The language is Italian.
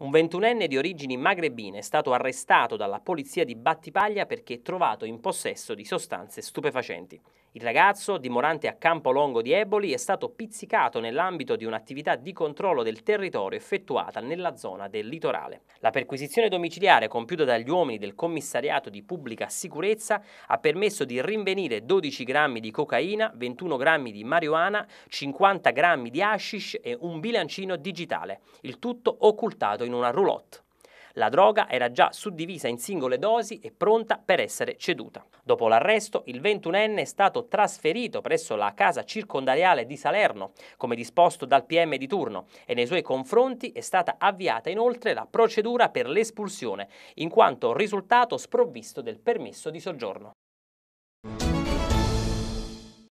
Un ventunenne di origini magrebine è stato arrestato dalla polizia di Battipaglia perché trovato in possesso di sostanze stupefacenti. Il ragazzo, dimorante a Campolongo di Eboli, è stato pizzicato nell'ambito di un'attività di controllo del territorio effettuata nella zona del litorale. La perquisizione domiciliare compiuta dagli uomini del commissariato di pubblica sicurezza ha permesso di rinvenire 12 grammi di cocaina, 21 grammi di marijuana, 50 grammi di hashish e un bilancino digitale, il tutto occultato in in una roulotte. La droga era già suddivisa in singole dosi e pronta per essere ceduta. Dopo l'arresto, il 21enne è stato trasferito presso la casa circondariale di Salerno, come disposto dal PM di turno, e nei suoi confronti è stata avviata inoltre la procedura per l'espulsione, in quanto risultato sprovvisto del permesso di soggiorno.